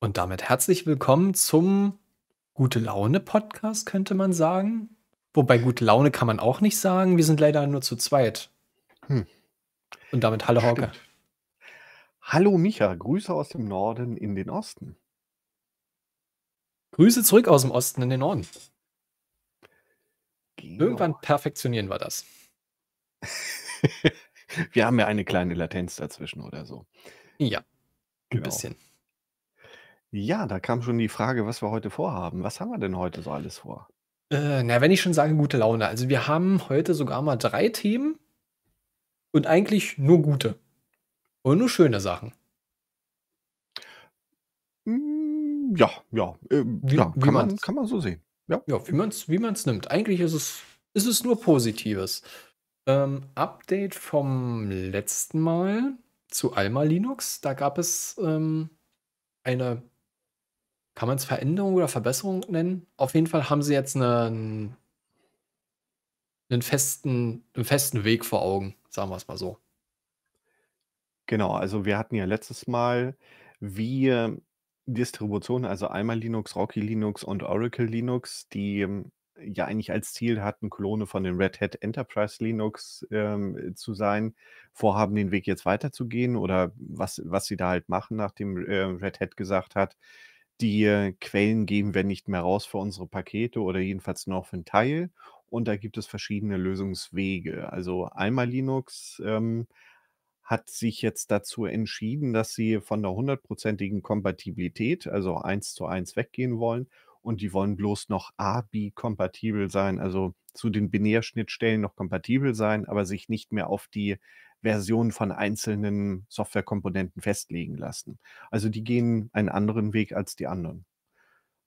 Und damit herzlich willkommen zum Gute Laune Podcast, könnte man sagen. Wobei Gute Laune kann man auch nicht sagen. Wir sind leider nur zu zweit. Hm. Und damit Hallo Stimmt. Hauke. Hallo Micha, Grüße aus dem Norden in den Osten. Grüße zurück aus dem Osten in den Norden. Genau. Irgendwann perfektionieren wir das. wir haben ja eine kleine Latenz dazwischen oder so. Ja, genau. ein bisschen. Ja, da kam schon die Frage, was wir heute vorhaben. Was haben wir denn heute so alles vor? Äh, na, wenn ich schon sage, gute Laune. Also wir haben heute sogar mal drei Themen und eigentlich nur gute. Und nur schöne Sachen. Hm, ja, ja, äh, Wie- ja wie kann, man, kann man so sehen. Ja. Ja, wie man es wie man's nimmt. Eigentlich ist es, ist es nur Positives. Ähm, Update vom letzten Mal zu Alma Linux. Da gab es ähm, eine kann man es Veränderung oder Verbesserung nennen? Auf jeden Fall haben sie jetzt einen, einen, festen, einen festen Weg vor Augen, sagen wir es mal so. Genau, also wir hatten ja letztes Mal, wie Distributionen, also einmal Linux, Rocky Linux und Oracle Linux, die ähm, ja eigentlich als Ziel hatten, Klone von den Red Hat Enterprise Linux ähm, zu sein, vorhaben, den Weg jetzt weiterzugehen oder was, was sie da halt machen, nachdem äh, Red Hat gesagt hat, die Quellen geben wir nicht mehr raus für unsere Pakete oder jedenfalls nur für einen Teil. Und da gibt es verschiedene Lösungswege. Also einmal Linux ähm, hat sich jetzt dazu entschieden, dass sie von der hundertprozentigen Kompatibilität, also eins zu eins weggehen wollen. Und die wollen bloß noch ABI-kompatibel sein, also zu den Binärschnittstellen noch kompatibel sein, aber sich nicht mehr auf die Version von einzelnen Softwarekomponenten festlegen lassen. Also die gehen einen anderen Weg als die anderen.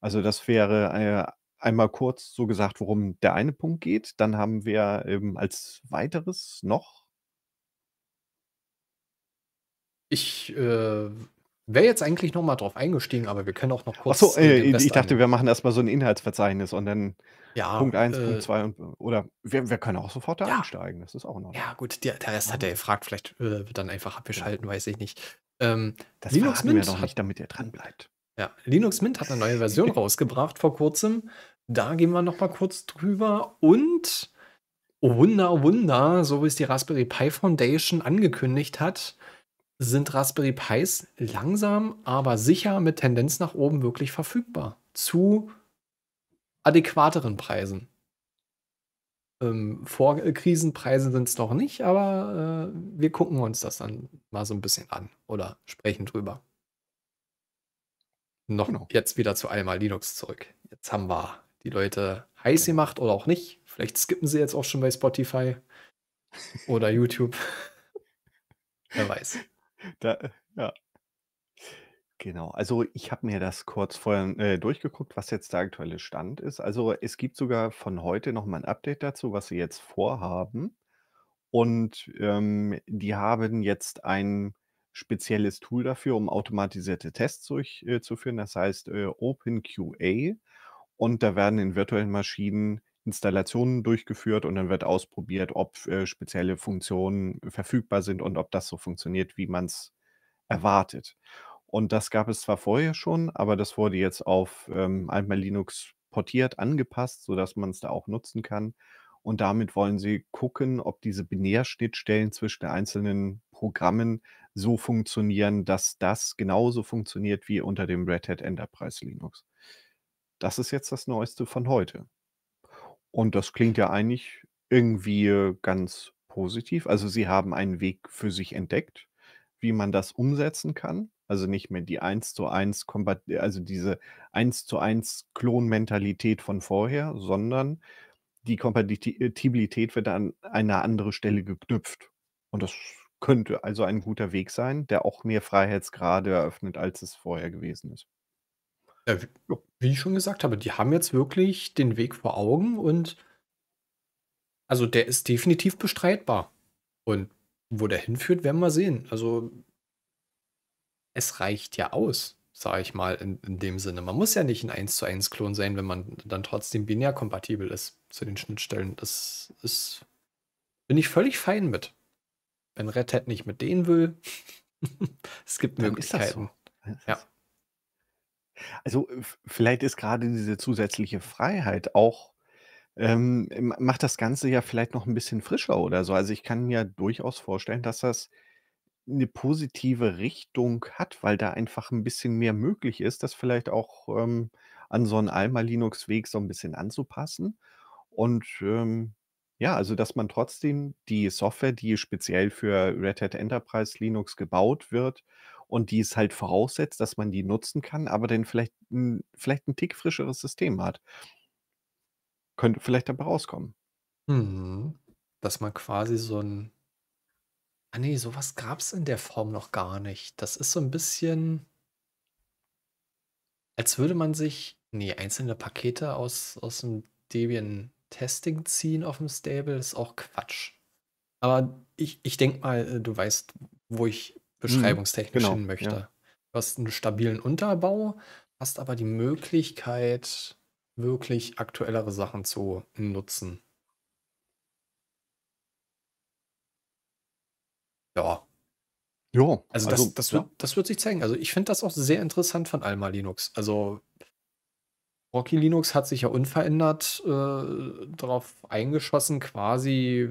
Also das wäre äh, einmal kurz so gesagt, worum der eine Punkt geht. Dann haben wir ähm, als weiteres noch. Ich äh, wäre jetzt eigentlich noch mal drauf eingestiegen, aber wir können auch noch kurz. Achso, äh, ich Rest dachte, wir machen erstmal so ein Inhaltsverzeichnis und dann ja, Punkt 1, äh, Punkt 2 und oder wir, wir, können auch sofort da ja. einsteigen. Das ist auch noch. Ja, gut, der, der Rest ja. hat er gefragt, vielleicht äh, dann einfach genau. abgeschalten, weiß ich nicht. Ähm, das Linux Mint wir noch nicht, damit ihr dranbleibt. Ja, Linux Mint hat eine neue Version rausgebracht vor kurzem. Da gehen wir noch mal kurz drüber und oh Wunder, Wunder, so wie es die Raspberry Pi Foundation angekündigt hat, sind Raspberry Pis langsam, aber sicher mit Tendenz nach oben wirklich verfügbar. Zu adäquateren Preisen. Ähm, vor Krisenpreisen sind es noch nicht, aber äh, wir gucken uns das dann mal so ein bisschen an oder sprechen drüber. Noch genau. jetzt wieder zu einmal Linux zurück. Jetzt haben wir die Leute heiß genau. gemacht oder auch nicht. Vielleicht skippen sie jetzt auch schon bei Spotify oder YouTube. Wer weiß. Da, äh, ja. Genau, also ich habe mir das kurz vorher äh, durchgeguckt, was jetzt der aktuelle Stand ist. Also es gibt sogar von heute nochmal ein Update dazu, was sie jetzt vorhaben. Und ähm, die haben jetzt ein spezielles Tool dafür, um automatisierte Tests durchzuführen. Äh, das heißt äh, OpenQA. Und da werden in virtuellen Maschinen Installationen durchgeführt und dann wird ausprobiert, ob äh, spezielle Funktionen verfügbar sind und ob das so funktioniert, wie man es erwartet. Und das gab es zwar vorher schon, aber das wurde jetzt auf ähm, einmal Linux portiert, angepasst, sodass man es da auch nutzen kann. Und damit wollen sie gucken, ob diese Binärschnittstellen zwischen den einzelnen Programmen so funktionieren, dass das genauso funktioniert wie unter dem Red Hat Enterprise Linux. Das ist jetzt das Neueste von heute. Und das klingt ja eigentlich irgendwie ganz positiv. Also Sie haben einen Weg für sich entdeckt, wie man das umsetzen kann. Also nicht mehr die 1 zu 1, Kompat also diese 1 zu 1 Klonmentalität von vorher, sondern die Kompatibilität wird an eine andere Stelle geknüpft. Und das könnte also ein guter Weg sein, der auch mehr Freiheitsgrade eröffnet, als es vorher gewesen ist. Ja, wie ich schon gesagt habe, die haben jetzt wirklich den Weg vor Augen und also der ist definitiv bestreitbar. Und wo der hinführt, werden wir sehen. Also es reicht ja aus, sage ich mal, in, in, dem Sinne. Man muss ja nicht ein 1 zu 1 Klon sein, wenn man dann trotzdem binär kompatibel ist zu den Schnittstellen. Das ist, bin ich völlig fein mit. Wenn Red Hat nicht mit denen will, es gibt dann Möglichkeiten. So. Ja. Also, äh, vielleicht ist gerade diese zusätzliche Freiheit auch ähm, äh, macht das Ganze ja vielleicht noch ein bisschen frischer oder so. Also, ich kann mir durchaus vorstellen, dass das eine positive Richtung hat, weil da einfach ein bisschen mehr möglich ist, das vielleicht auch, ähm, an so einen Alma-Linux-Weg so ein bisschen anzupassen. Und, ähm, ja, also, dass man trotzdem die Software, die speziell für Red Hat Enterprise Linux gebaut wird und die es halt voraussetzt, dass man die nutzen kann, aber dann vielleicht ein, vielleicht ein Tick frischeres System hat. Könnte vielleicht dabei rauskommen. Mhm. Dass man quasi so ein. Ah nee, sowas gab es in der Form noch gar nicht. Das ist so ein bisschen, als würde man sich nee, einzelne Pakete aus, aus dem Debian-Testing ziehen auf dem Stable. ist auch Quatsch. Aber ich, ich denke mal, äh, du weißt, wo ich Mhm, beschreibungstechnisch genau, hin möchte. Ja. Du hast einen stabilen Unterbau, hast aber die Möglichkeit, wirklich aktuellere Sachen zu nutzen. Ja. Ja. Also, das, also, das, wird, ja. das wird sich zeigen. Also ich finde das auch sehr interessant von Alma Linux. Also Rocky Linux hat sich ja unverändert äh, darauf eingeschossen, quasi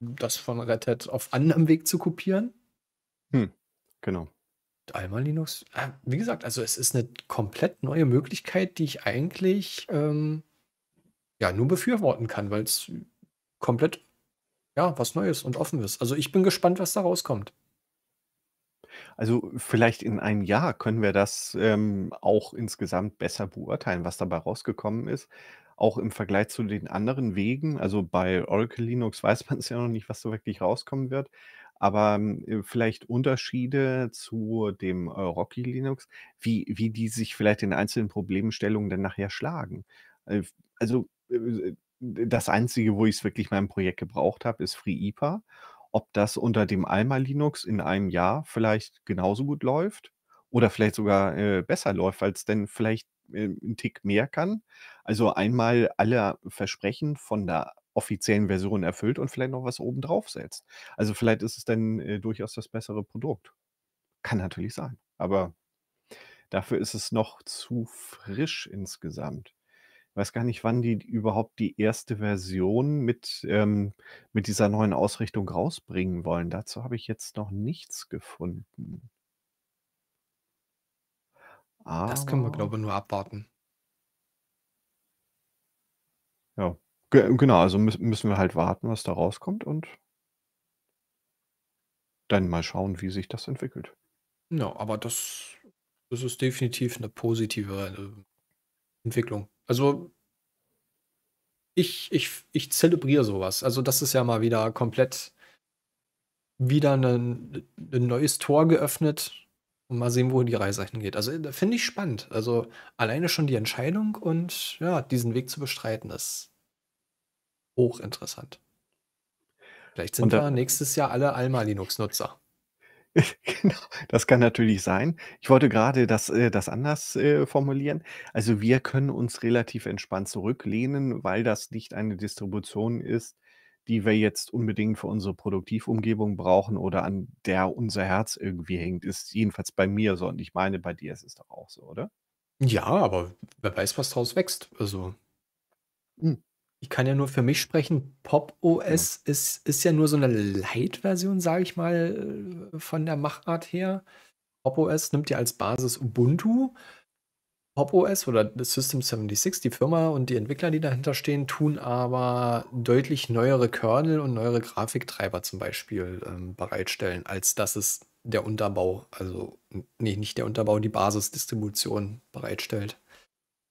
das von Red Hat auf anderem Weg zu kopieren. Hm, genau. Alma Linux, ah, wie gesagt, also es ist eine komplett neue Möglichkeit, die ich eigentlich ähm, ja nur befürworten kann, weil es komplett ja was Neues und offen ist. Also ich bin gespannt, was da rauskommt. Also vielleicht in einem Jahr können wir das ähm, auch insgesamt besser beurteilen, was dabei rausgekommen ist. Auch im Vergleich zu den anderen Wegen. Also bei Oracle Linux weiß man es ja noch nicht, was so wirklich rauskommen wird aber hm, äh, vielleicht Unterschiede zu dem äh, Rocky Linux, wie, wie die sich vielleicht in einzelnen Problemstellungen dann nachher schlagen. Äh, also äh, äh das Einzige, wo ich es wirklich in meinem Projekt gebraucht habe, ist FreeIPA. Ob das unter dem Alma Linux in einem Jahr vielleicht genauso gut läuft oder vielleicht sogar äh, besser läuft, weil es dann vielleicht äh, einen Tick mehr kann. Also einmal alle Versprechen von der offiziellen Version erfüllt und vielleicht noch was oben drauf setzt. Also vielleicht ist es dann äh, durchaus das bessere Produkt. Kann natürlich sein. Aber dafür ist es noch zu frisch insgesamt. Ich weiß gar nicht, wann die überhaupt die erste Version mit, ähm, mit dieser neuen Ausrichtung rausbringen wollen. Dazu habe ich jetzt noch nichts gefunden. Aber das können wir, glaube ich, nur abwarten. Ja genau, also müssen wir halt warten, was da rauskommt und dann mal schauen, wie sich das entwickelt. Ja, aber das, das ist definitiv eine positive äh, Entwicklung. Also ich, ich, ich zelebriere sowas. Also das ist ja mal wieder komplett wieder ein, ein neues Tor geöffnet und mal sehen, wo die Reise hingeht. Also äh, finde ich spannend. Also alleine schon die Entscheidung und ja, diesen Weg zu bestreiten, ist Hochinteressant. Vielleicht sind da, wir nächstes Jahr alle Alma-Linux-Nutzer. genau, das kann natürlich sein. Ich wollte gerade das, äh, das anders äh, formulieren. Also wir können uns relativ entspannt zurücklehnen, weil das nicht eine Distribution ist, die wir jetzt unbedingt für unsere Produktivumgebung brauchen oder an der unser Herz irgendwie hängt. Ist jedenfalls bei mir so und ich meine, bei dir ist es doch auch so, oder? Ja, aber wer weiß, was draus wächst. Also. Hm ich kann ja nur für mich sprechen, Pop OS ja. ist, ist ja nur so eine Light-Version, sage ich mal, äh, von der Machart her. Pop OS nimmt ja als Basis Ubuntu. Pop OS oder System 76, die Firma und die Entwickler, die dahinter stehen, tun aber deutlich neuere Kernel und neuere Grafiktreiber zum Beispiel ähm, bereitstellen, als dass es der Unterbau, also nee, nicht der Unterbau, die Basisdistribution bereitstellt.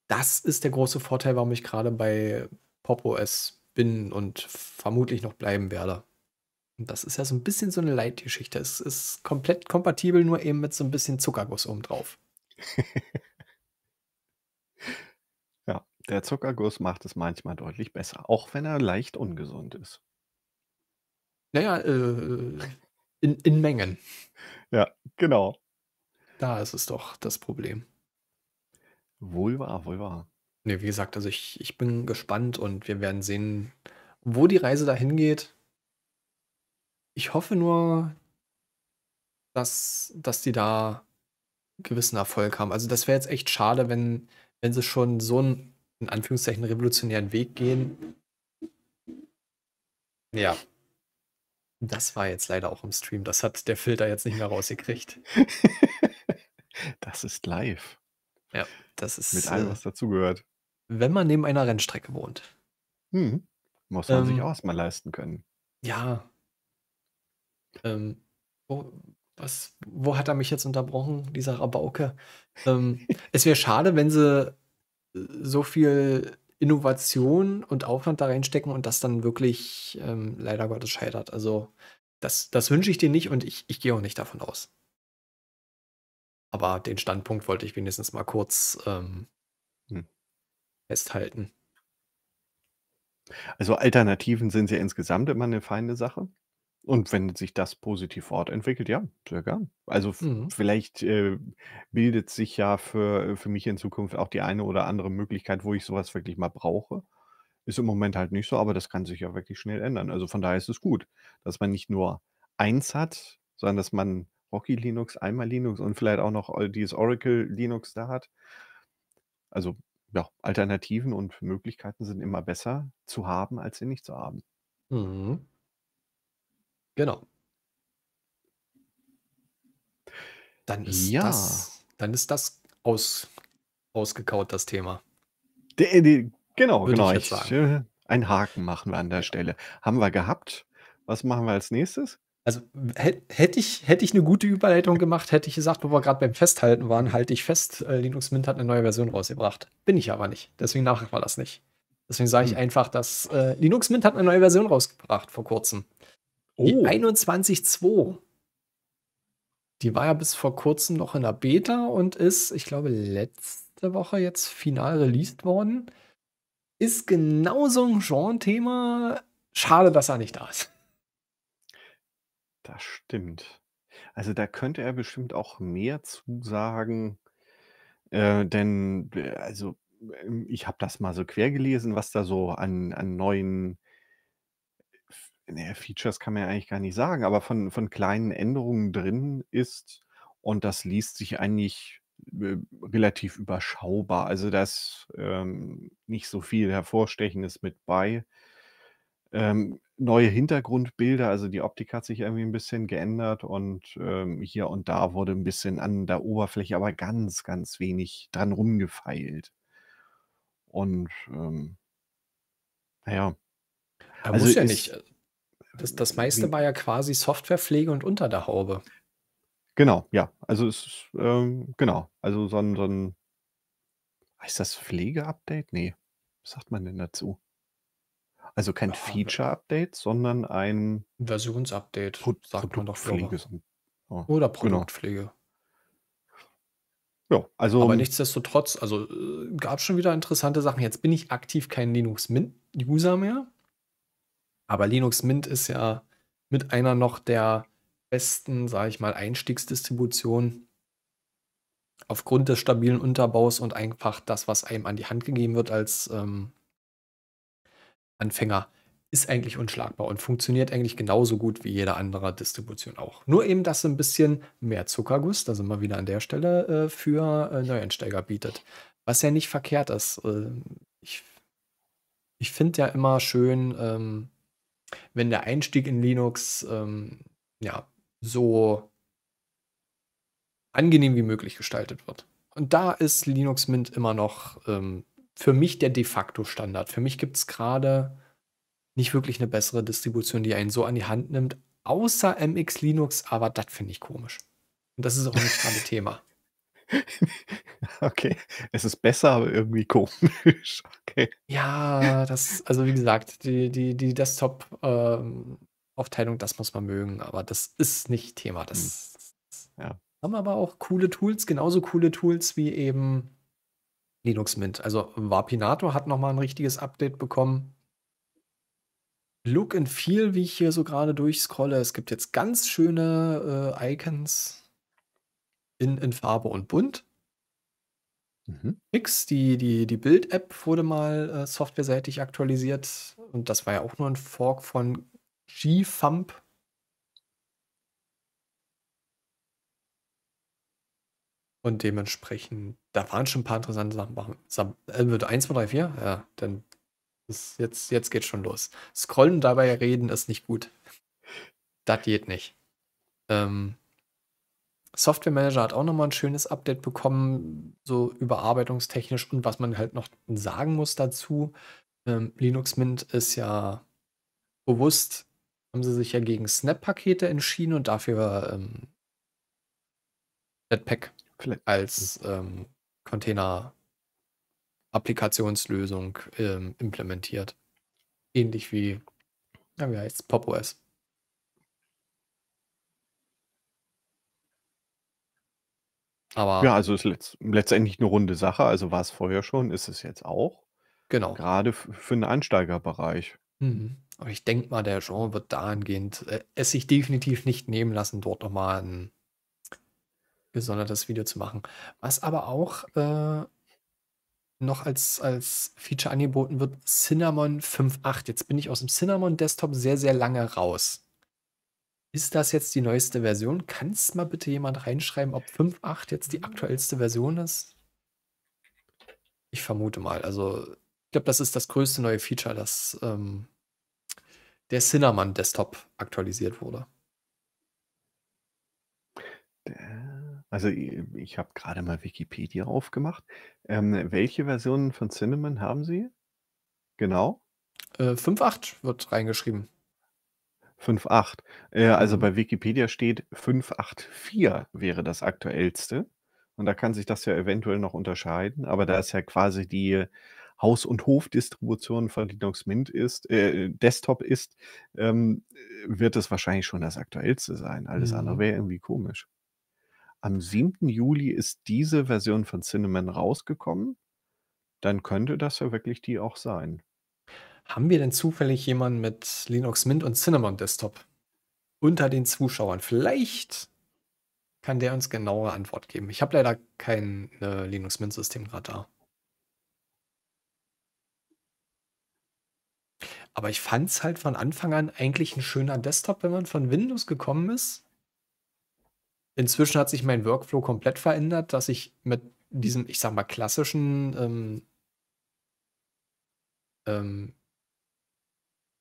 Das ist der große Vorteil, warum ich gerade bei Pop OS bin und vermutlich noch bleiben werde. Und das ist ja so ein bisschen so eine Leitgeschichte. Es ist komplett kompatibel, nur eben mit so ein bisschen Zuckerguss obendrauf. ja, der Zuckerguss macht es manchmal deutlich besser, auch wenn er leicht ungesund ist. Naja, äh, in, in Mengen. Ja, genau. Da ist es doch das Problem. Wohl wahr, wohl wahr. Ne, wie gesagt, also ich, ich bin gespannt und wir werden sehen, wo die Reise dahin geht. Ich hoffe nur, dass, dass die da gewissen Erfolg haben. Also das wäre jetzt echt schade, wenn, wenn sie schon so einen, in Anführungszeichen, revolutionären Weg gehen. Ja. Das war jetzt leider auch im Stream. Das hat der Filter jetzt nicht mehr rausgekriegt. das ist live. Ja, das ist. Mit allem, äh, was dazugehört wenn man neben einer Rennstrecke wohnt. Hm. Muss man ähm, sich auch erstmal leisten können. Ja. Ähm, oh, was, wo hat er mich jetzt unterbrochen, dieser Rabauke? Ähm, es wäre schade, wenn sie äh, so viel Innovation und Aufwand da reinstecken und das dann wirklich ähm, leider Gottes scheitert. Also das, das wünsche ich dir nicht und ich, ich gehe auch nicht davon aus. Aber den Standpunkt wollte ich wenigstens mal kurz ähm, festhalten. Also Alternativen sind ja insgesamt immer eine feine Sache. Und wenn sich das positiv fortentwickelt, ja, sehr gern. Also mhm. vielleicht äh, bildet sich ja für, für mich in Zukunft auch die eine oder andere Möglichkeit, wo ich sowas wirklich mal brauche. Ist im Moment halt nicht so, aber das kann sich ja wirklich schnell ändern. Also von daher ist es gut, dass man nicht nur eins hat, sondern dass man Rocky Linux, einmal Linux und vielleicht auch noch äh, dieses Oracle Linux da hat. Also ja, Alternativen und Möglichkeiten sind immer besser zu haben, als sie nicht zu haben. Mhm. Genau. Dann ist ja. das, dann ist das aus, ausgekaut, das Thema. De, de, genau, Würde genau. Ich, ich äh, einen Haken machen wir an der Stelle. Haben wir gehabt. Was machen wir als nächstes? Also hätte ich, hätte ich eine gute Überleitung gemacht, hätte ich gesagt, wo wir gerade beim Festhalten waren, halte ich fest, äh, Linux Mint hat eine neue Version rausgebracht. Bin ich aber nicht. Deswegen nachher war das nicht. Deswegen sage ich hm. einfach, dass äh, Linux Mint hat eine neue Version rausgebracht vor kurzem. Oh. Die 21.2. Die war ja bis vor kurzem noch in der Beta und ist, ich glaube, letzte Woche jetzt final released worden. Ist genauso ein Genre-Thema. Schade, dass er nicht da ist. Das stimmt. Also, da könnte er bestimmt auch mehr zusagen, äh, denn, äh, also, ähm, ich habe das mal so quer gelesen, was da so an an neuen ne, Features kann man ja eigentlich gar nicht sagen, aber von von kleinen Änderungen drin ist und das liest sich eigentlich, äh, relativ überschaubar. Also, da ist, ähm, nicht so viel Hervorstechendes mit bei ähm, neue Hintergrundbilder, also die Optik hat sich irgendwie ein bisschen geändert und ähm, hier und da wurde ein bisschen an der Oberfläche aber ganz, ganz wenig dran rumgefeilt. Und ähm, naja. Aber also muss ja ist, nicht. Äh, das, das meiste war ja quasi Softwarepflege und unter der Haube. Genau, ja. Also es ist, ähm, genau. Also so ein, so ein heißt das Pflegeupdate? Nee. Was sagt man denn dazu? Also kein Feature-Update, sondern ein Versions-Update, Pro sagt man doch Pflege. Ja. Oder genau. Produktpflege. Genau. Ja, also. Aber nichtsdestotrotz, also äh, gab es schon wieder interessante Sachen. Jetzt bin ich aktiv kein Linux Mint-User mehr. Aber Linux Mint ist ja mit einer noch der besten, sage ich mal, Einstiegsdistributionen aufgrund des stabilen Unterbaus und einfach das, was einem an die Hand gegeben wird als ähm, Anfänger ist eigentlich unschlagbar und funktioniert eigentlich genauso gut wie jede andere Distribution auch. Nur eben, dass ein bisschen mehr Zuckerguss, da sind wir wieder an der Stelle, äh, für äh, Neueinsteiger bietet. Was ja nicht verkehrt ist. Äh, ich ich finde ja immer schön, ähm, wenn der Einstieg in Linux ähm, ja, so angenehm wie möglich gestaltet wird. Und da ist Linux Mint immer noch ähm, für mich der de facto Standard. Für mich gibt es gerade nicht wirklich eine bessere Distribution, die einen so an die Hand nimmt, außer MX Linux, aber das finde ich komisch. Und das ist auch nicht gerade Thema. Okay, es ist besser, aber irgendwie komisch. Okay. Ja, das, also wie gesagt, die, die, die Desktop-Aufteilung, ähm, das muss man mögen, aber das ist nicht Thema. Das hm. ja. haben aber auch coole Tools, genauso coole Tools wie eben Linux Mint. Also Vapinator hat nochmal ein richtiges Update bekommen. Look and Feel, wie ich hier so gerade durchscrolle. Es gibt jetzt ganz schöne äh, Icons in, in Farbe und Bunt. Mhm. die, die, die Bild-App wurde mal äh, softwareseitig aktualisiert und das war ja auch nur ein Fork von GFump. Und dementsprechend da waren schon ein paar interessante Sachen. Äh, wird 1, 2, 3, 4? Ja, dann ist jetzt, jetzt geht's schon los. Scrollen dabei reden ist nicht gut. Das geht nicht. Ähm, Software Manager hat auch nochmal ein schönes Update bekommen, so überarbeitungstechnisch und was man halt noch sagen muss dazu. Ähm, Linux Mint ist ja bewusst, haben sie sich ja gegen Snap-Pakete entschieden und dafür ähm, Jetpack als ähm, Container-Applikationslösung ähm, implementiert. Ähnlich wie, ja, wie heißt es, PopOS. Aber ja, also ist letzt, letztendlich eine runde Sache. Also war es vorher schon, ist es jetzt auch. Genau. Gerade für den Ansteigerbereich. Mhm. Und ich denke mal, der Jean wird dahingehend äh, es sich definitiv nicht nehmen lassen, dort nochmal ein gesondertes Video zu machen. Was aber auch äh, noch als, als Feature angeboten wird, Cinnamon 5.8. Jetzt bin ich aus dem Cinnamon Desktop sehr, sehr lange raus. Ist das jetzt die neueste Version? Kann es mal bitte jemand reinschreiben, ob 5.8 jetzt die aktuellste Version ist? Ich vermute mal. Also, ich glaube, das ist das größte neue Feature, dass ähm, der Cinnamon Desktop aktualisiert wurde. Der also i- ich habe gerade mal Wikipedia aufgemacht. Ähm, welche Versionen von Cinnamon haben Sie? Genau. Äh, 5.8 wird reingeschrieben. 5.8. Äh, also mhm. bei Wikipedia steht 5.8.4 wäre das aktuellste. Und da kann sich das ja eventuell noch unterscheiden, aber da es ja quasi die Haus- und Hofdistribution von Linux Mint ist, äh, Desktop ist, ähm, wird es wahrscheinlich schon das aktuellste sein. Alles andere mhm. wäre irgendwie komisch am 7. Juli ist diese Version von Cinnamon rausgekommen, dann könnte das ja wirklich die auch sein. Haben wir denn zufällig jemanden mit Linux Mint und Cinnamon Desktop unter den Zuschauern? Vielleicht kann der uns genauere Antwort geben. Ich habe leider kein äh, Linux Mint System gerade da. Aber ich fand es halt von Anfang an eigentlich ein schöner Desktop, wenn man von Windows gekommen ist Inzwischen hat sich mein Workflow komplett verändert, dass ich mit diesem, ich sag mal, klassischen, ähm, ähm,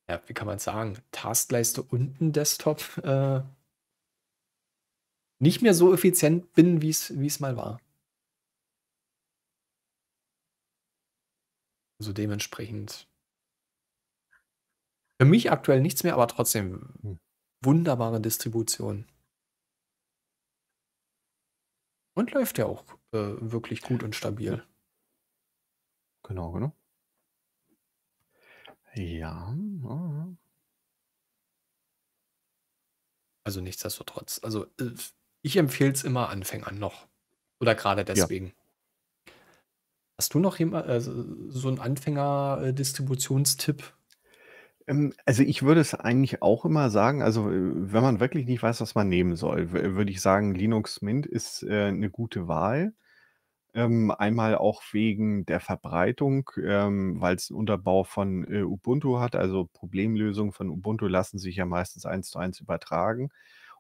ja, wie kann man sagen, Taskleiste unten Desktop äh, nicht mehr so effizient bin, wie es mal war. Also dementsprechend für mich aktuell nichts mehr, aber trotzdem hm. wunderbare Distribution. Und läuft ja auch äh, wirklich gut und stabil. Genau, genau. Ja. Also nichtsdestotrotz. Also äh, ich empfehle es immer Anfängern noch. Oder gerade deswegen. Ja. Hast du noch jemand, also, so einen Anfänger-Distributionstipp? Äh, ähm, also ich würde es eigentlich auch immer sagen, also äh, wenn man wirklich nicht weiß, was man nehmen soll, äh, würde ich sagen, Linux Mint ist äh, eine gute Wahl. Ähm, einmal auch wegen der Verbreitung, ähm, weil es einen Unterbau von Ubuntu hat. Also Problemlösungen von Ubuntu lassen sich ja meistens eins zu eins übertragen.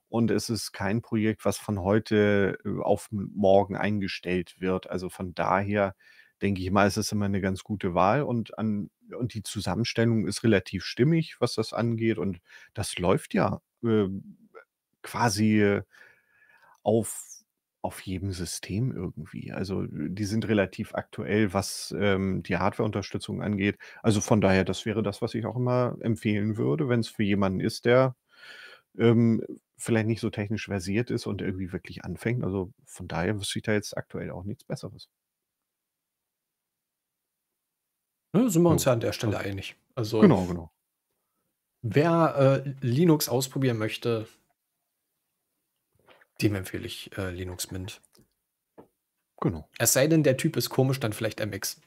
Und es ist kein Projekt, was von heute auf morgen eingestellt wird. Also von daher denke ich mal, ist das immer eine ganz gute Wahl und, an, und die Zusammenstellung ist relativ stimmig, was das angeht. Und das läuft ja äh, quasi auf, auf jedem System irgendwie. Also die sind relativ aktuell, was ähm, die Hardware-Unterstützung angeht. Also von daher, das wäre das, was ich auch immer empfehlen würde, wenn es für jemanden ist, der ähm, vielleicht nicht so technisch versiert ist und irgendwie wirklich anfängt. Also von daher wüsste ich da jetzt aktuell auch nichts Besseres. Ne, sind wir uns ja an der Stelle einig. Also, genau, genau. Wer äh, Linux ausprobieren möchte, dem empfehle ich äh, Linux Mint. Genau. Es sei denn, der Typ ist komisch, dann vielleicht MX.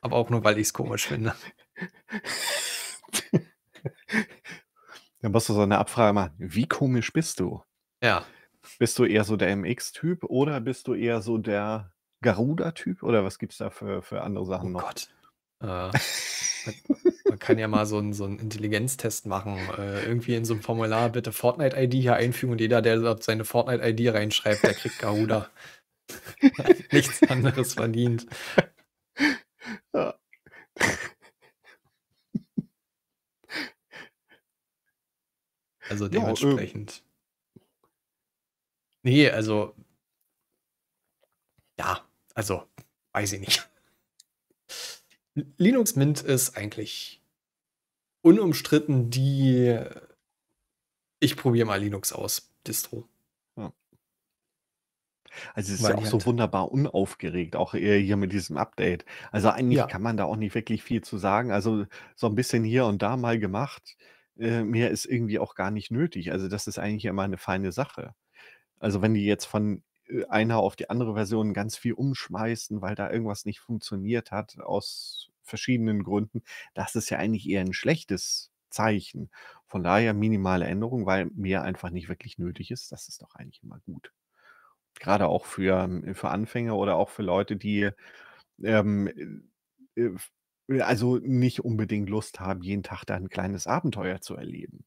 Aber auch nur, weil ich es komisch finde. dann musst du so eine Abfrage machen. Wie komisch bist du? Ja. Bist du eher so der MX-Typ oder bist du eher so der Garuda-Typ? Oder was gibt es da für, für andere Sachen oh noch? Gott. Äh, man, kann ja mal so einen so einen Intelligenztest machen. Äh, irgendwie in so einem Formular bitte Fortnite-ID hier einfügen und jeder, der dort seine Fortnite-ID reinschreibt, der kriegt Garuda. Nichts anderes verdient. Also ähm. dementsprechend. Nee, also. Ja, also, weiß ich nicht. Linux Mint ist eigentlich unumstritten die ich probiere mal Linux aus Distro. Also es ist ja auch so wunderbar unaufgeregt, auch hier mit diesem Update. Also eigentlich ja. kann man da auch nicht wirklich viel zu sagen. Also so ein bisschen hier und da mal gemacht, äh, mehr ist irgendwie auch gar nicht nötig. Also das ist eigentlich immer eine feine Sache. Also wenn die jetzt von äh, einer auf die andere Version ganz viel umschmeißen, weil da irgendwas nicht funktioniert hat aus verschiedenen Gründen. Das ist ja eigentlich eher ein schlechtes Zeichen. Von daher minimale Änderung, weil mehr einfach nicht wirklich nötig ist. Das ist doch eigentlich immer gut. Gerade auch für, ähm, für Anfänger oder auch für Leute, die ähm, äh, äh, also nicht unbedingt Lust haben, jeden Tag da ein kleines Abenteuer zu erleben.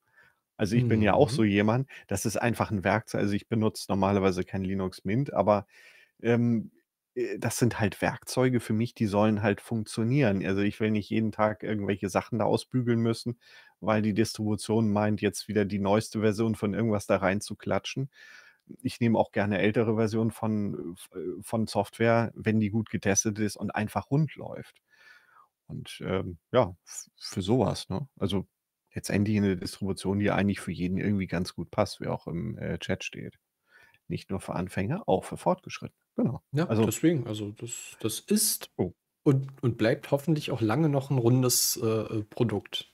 Also ich bin ja auch so mhm. jemand, das ist einfach ein Werkzeug. Also, ich benutze normalerweise kein Linux Mint, aber, ähm, äh, das sind halt Werkzeuge für mich, die sollen halt funktionieren. Also, ich will nicht jeden Tag irgendwelche Sachen da ausbügeln müssen, weil die Distribution meint, jetzt wieder die neueste Version von irgendwas da reinzuklatschen. Ich nehme auch gerne ältere Versionen von äh, von Software, wenn die gut getestet ist und einfach rund läuft. Und, ähm, ja, für sowas, ne? Also letztendlich eine Distribution, die eigentlich für jeden irgendwie ganz gut passt, wie auch im äh, Chat steht. Nicht nur für Anfänger, auch für Fortgeschrittene. Genau. Ja, also, deswegen, also das, das ist oh. und, und bleibt hoffentlich auch lange noch ein rundes äh, äh Produkt.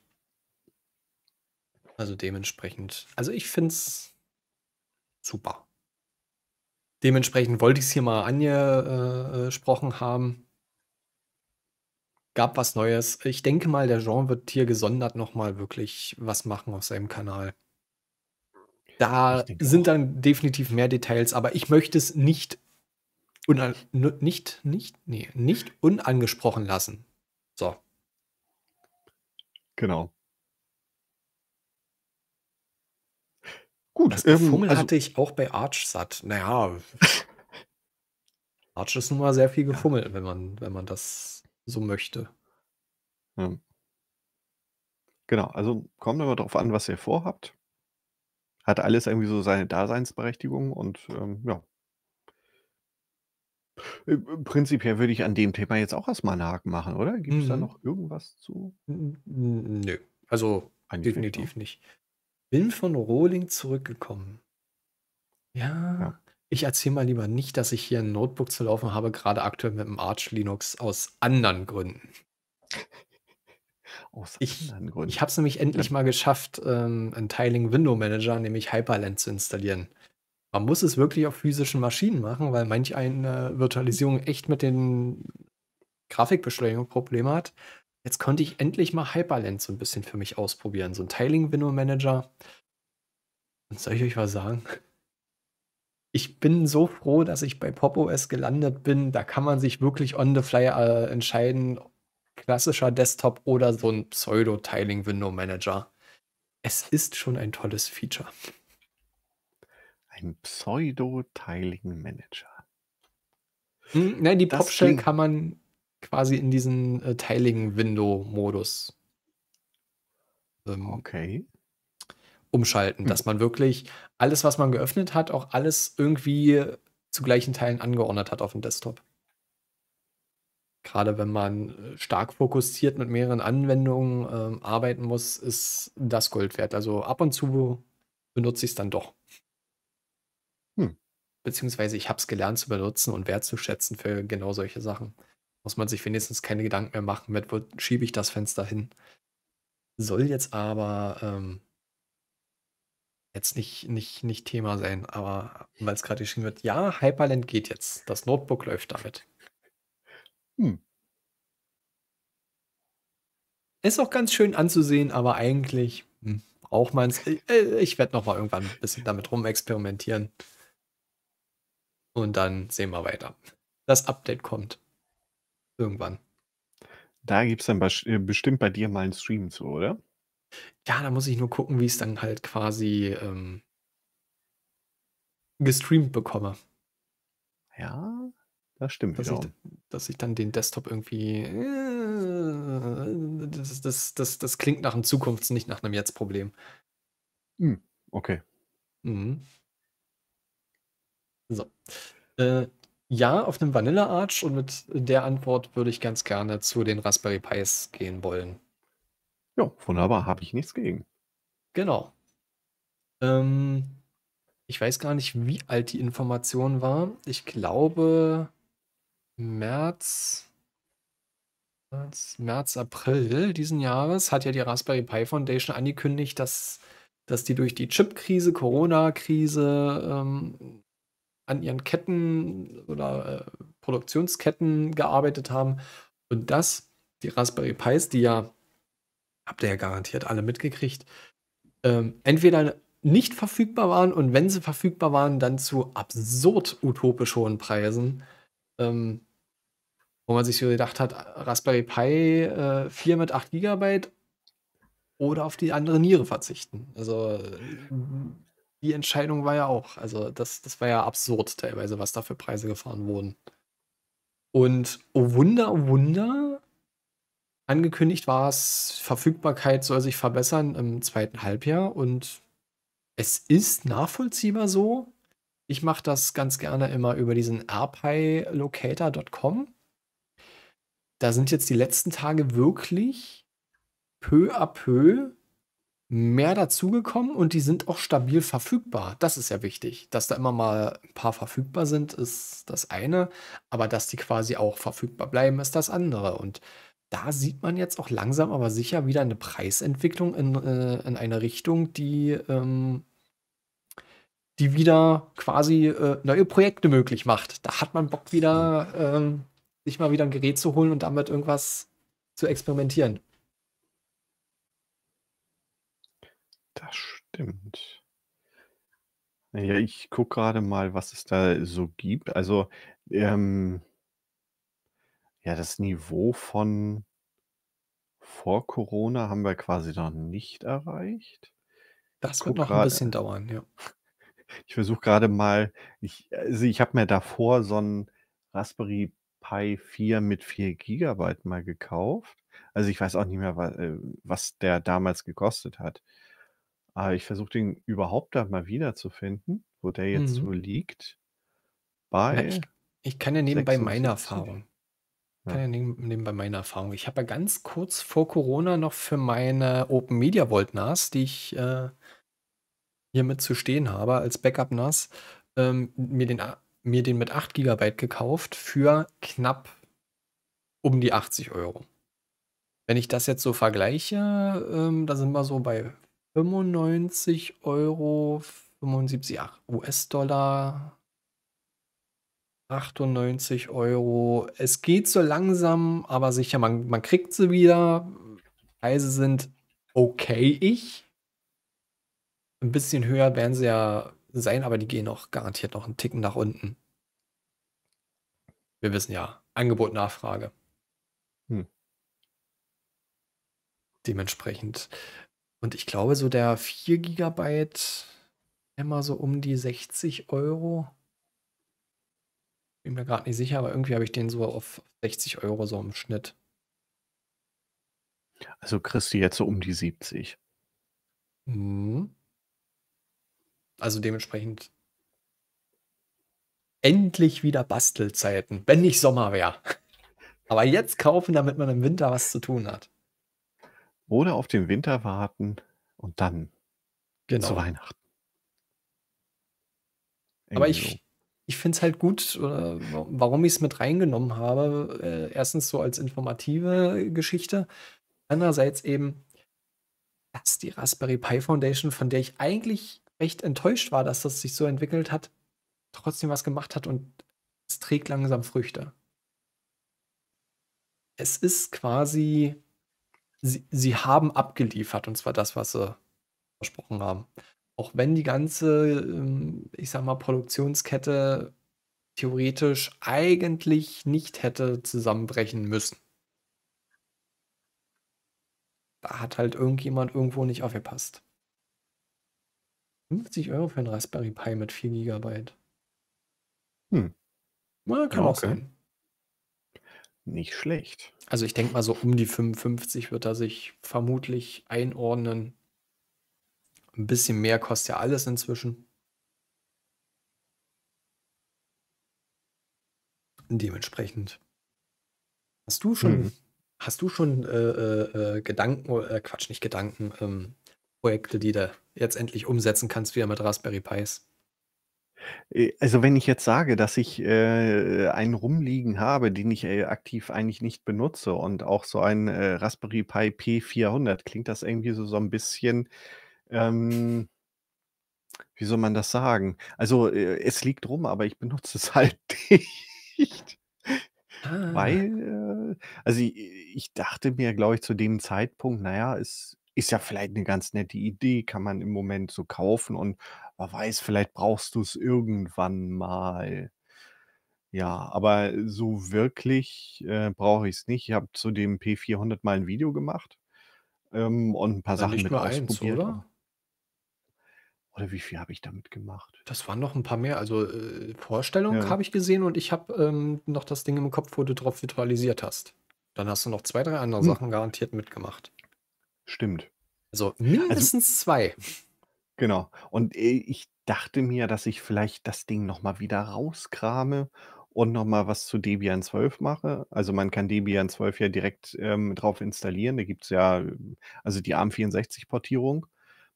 Also dementsprechend. Also ich finde es super. Dementsprechend wollte ich es hier mal angesprochen haben gab was Neues. Ich denke mal, der Jean wird hier gesondert nochmal wirklich was machen auf seinem Kanal. Da sind dann definitiv mehr Details, aber ich möchte es nicht, nicht, nicht, nee, nicht unangesprochen lassen. So. Genau. Gut. Das ähm, also hatte ich auch bei Arch satt. Naja. Arch ist nun mal sehr viel gefummelt, wenn man, wenn man das so möchte. Ja. Genau, also kommt immer darauf an, was ihr vorhabt. Hat alles irgendwie so seine Daseinsberechtigung und ähm, ja. Äh, äh, prinzipiell würde ich an dem Thema jetzt auch erstmal einen Haken machen, oder? Gibt es da mhm. noch irgendwas zu? Nö, also Eigentlich ne? definitiv nicht. Bin von Rolling zurückgekommen. Ja. Ja, ich erzähle mal lieber nicht, dass ich hier ein Notebook zu laufen habe, gerade aktuell mit dem Arch Linux aus anderen Gründen. Aus ich, anderen Gründen. Ich habe es nämlich endlich mal geschafft, ähm, einen Tiling Window Manager, nämlich Hyperland, zu installieren. Man muss es wirklich auf physischen Maschinen machen, weil manch eine Virtualisierung echt mit den Grafikbeschleunigungen Probleme hat. Jetzt konnte ich endlich mal Hyperland so ein bisschen für mich ausprobieren. So ein Tiling Window Manager. Und soll ich euch was sagen? ich bin so froh, dass ich bei PopOS gelandet bin. Da kann man sich wirklich on the fly äh, entscheiden, klassischer Desktop oder so ein Pseudo-Tiling-Window-Manager. Es ist schon ein tolles Feature. Ein Pseudo-Tiling-Manager. Hm, nein, die PopShell kann man quasi in diesen äh, Tiling-Window-Modus ähm, okay umschalten, mhm. dass man wirklich alles, was man geöffnet hat, auch alles irgendwie zu gleichen Teilen angeordnet hat auf dem Desktop. Gerade wenn man äh, stark fokussiert mit mehreren Anwendungen ähm, arbeiten muss, ist das Gold wert. Also ab und zu benutze ich es dann doch. Hm. Beziehungsweise ich habe es gelernt zu benutzen und wertzuschätzen für genau solche Sachen. Muss man sich wenigstens keine Gedanken mehr machen, mit wo schiebe ich das Fenster hin. Soll jetzt aber ähm, jetzt nicht, nicht, nicht Thema sein, aber weil es gerade geschrieben wird, ja, Hyperland geht jetzt. Das Notebook läuft damit. Hm. Ist auch ganz schön anzusehen, aber eigentlich hm, braucht man es. Ich, äh, ich werde noch mal irgendwann ein bisschen damit rumexperimentieren. Und dann sehen wir weiter. Das Update kommt. Irgendwann. Da gibt es dann äh, bestimmt bei dir mal einen Stream zu, oder? Ja, da muss ich nur gucken, wie ich es dann halt quasi ähm, gestreamt bekomme. Ja, das stimmt. Dass, ich, dass ich dann den Desktop irgendwie. Äh, das, das, das, das klingt nach einem Zukunfts-, nicht nach einem Jetzt-Problem. Hm, okay. Mhm. So. Äh, ja, auf einem Vanilla Arch und mit der Antwort würde ich ganz gerne zu den Raspberry Pis gehen wollen. Ja, wunderbar, habe ich nichts gegen. Genau. Ähm, ich weiß gar nicht, wie alt die Information war. Ich glaube März, März, März, April diesen Jahres hat ja die Raspberry Pi Foundation angekündigt, dass, dass die durch die Chip-Krise, Corona-Krise ähm, an ihren Ketten oder äh, Produktionsketten gearbeitet haben und dass die Raspberry Pis, die ja habt ihr ja garantiert alle mitgekriegt, ähm, entweder nicht verfügbar waren und wenn sie verfügbar waren, dann zu absurd utopisch hohen Preisen. Ähm, wo man sich so gedacht hat, Raspberry Pi äh, 4 mit 8 GB oder auf die andere Niere verzichten. Also die Entscheidung war ja auch, also das, das war ja absurd teilweise, was da für Preise gefahren wurden. Und oh Wunder, oh Wunder, angekündigt war es, Verfügbarkeit soll sich verbessern im zweiten Halbjahr und es ist nachvollziehbar so. Ich mache das ganz gerne immer über diesen rpylocator.com. Da sind jetzt die letzten Tage wirklich peu à peu mehr dazugekommen und die sind auch stabil verfügbar. Das ist ja wichtig. Dass da immer mal ein paar verfügbar sind, ist das eine, aber dass die quasi auch verfügbar bleiben, ist das andere. Und da sieht man jetzt auch langsam, aber sicher wieder eine Preisentwicklung in, äh, in eine Richtung, die, ähm, die wieder quasi äh, neue Projekte möglich macht. Da hat man Bock wieder, ähm, sich mal wieder ein Gerät zu holen und damit irgendwas zu experimentieren. Das stimmt. Ja, ich gucke gerade mal, was es da so gibt. Also, ähm, ja, das Niveau von vor Corona haben wir quasi noch nicht erreicht. Das wird Guck noch ein bisschen dauern, ja. ich versuche gerade mal, ich, also ich habe mir davor so ein Raspberry Pi 4 mit 4 Gigabyte mal gekauft. Also ich weiß auch nicht mehr, was, äh, was der damals gekostet hat. Aber ich versuche den überhaupt da mal wiederzufinden, wo der jetzt so mhm. liegt. Ja, Bei ich, ich kann ja nebenbei meine 66. Erfahrung. Kann ja nebenbei meine Erfahrung. Ich habe ja ganz kurz vor Corona noch für meine Open Media Vault NAS, die ich äh, hier mit zu stehen habe als Backup NAS, ähm, mir, den, mir den mit 8 GB gekauft für knapp um die 80 Euro. Wenn ich das jetzt so vergleiche, ähm, da sind wir so bei 95 Euro, 75 US-Dollar 98 Euro. Es geht so langsam, aber sicher, man, man kriegt sie wieder. Preise sind okay ich. Ein bisschen höher werden sie ja sein, aber die gehen auch garantiert noch einen Ticken nach unten. Wir wissen ja, Angebot, Nachfrage. Hm. Dementsprechend. Und ich glaube, so der 4 GB immer so um die 60 Euro. Bin mir gerade nicht sicher, aber irgendwie habe ich den so auf 60 Euro so im Schnitt. Also kriegst du jetzt so um die 70. Mhm. Also dementsprechend endlich wieder Bastelzeiten, wenn nicht Sommer wäre. Aber jetzt kaufen, damit man im Winter was zu tun hat. Oder auf den Winter warten und dann genau. zu Weihnachten. Irgendwie Aber ich, ich finde es halt gut, oder äh, warum ich es mit reingenommen habe. Äh, erstens so als informative Geschichte. Andererseits eben, dass die Raspberry Pi Foundation, von der ich eigentlich recht enttäuscht war, dass das sich so entwickelt hat, trotzdem was gemacht hat und es trägt langsam Früchte. Es ist quasi, sie, sie haben abgeliefert und zwar das, was sie versprochen haben auch wenn die ganze, ähm, ich sag mal, Produktionskette theoretisch eigentlich nicht hätte zusammenbrechen müssen. Da hat halt irgendjemand irgendwo nicht aufgepasst. 50 Euro für ein Raspberry Pi mit 4 GB. Hm. Na, kann ja, auch okay. sein. Nicht schlecht. Also ich denke mal, so um die 55 wird er sich vermutlich einordnen. Ein bisschen mehr kostet ja alles inzwischen. Dementsprechend. Hast du schon, mhm. hast du schon äh, äh, äh, Gedanken, äh, Quatsch, nicht Gedanken, ähm, Projekte, die du jetzt endlich umsetzen kannst, wieder mit Raspberry Pis? Äh, also wenn ich jetzt sage, dass ich äh, einen rumliegen habe, den ich äh, aktiv eigentlich nicht benutze und auch so ein äh, Raspberry Pi P400, klingt das irgendwie so, so ein bisschen ähm, wie soll man das sagen? Also, äh, es liegt rum, aber ich benutze es halt nicht. Ah. Weil, äh, also ich, ich dachte mir, glaube ich, zu dem Zeitpunkt, naja, es ist ja vielleicht eine ganz nette Idee, kann man im Moment so kaufen und man weiß, vielleicht brauchst du es irgendwann mal. Ja, aber so wirklich äh, brauche ich es nicht. Ich habe zu dem P400 mal ein Video gemacht ähm, und ein paar Sachen nicht mit nur eins, ausprobiert. oder? Oder wie viel habe ich damit gemacht? Das waren noch ein paar mehr. Also äh, Vorstellung Ja. habe ich gesehen und ich habe ähm, noch das Ding im Kopf, wo du drauf virtualisiert hast. Dann hast du noch zwei, drei andere Hm. Sachen garantiert mitgemacht. Stimmt. Also Also mindestens zwei. Genau. Und äh, ich dachte mir, dass ich vielleicht das Ding nochmal wieder rauskrame und nochmal was zu Debian 12 mache. Also man kann Debian 12 ja direkt ähm, drauf installieren. Da gibt es ja also die ARM64-Portierung.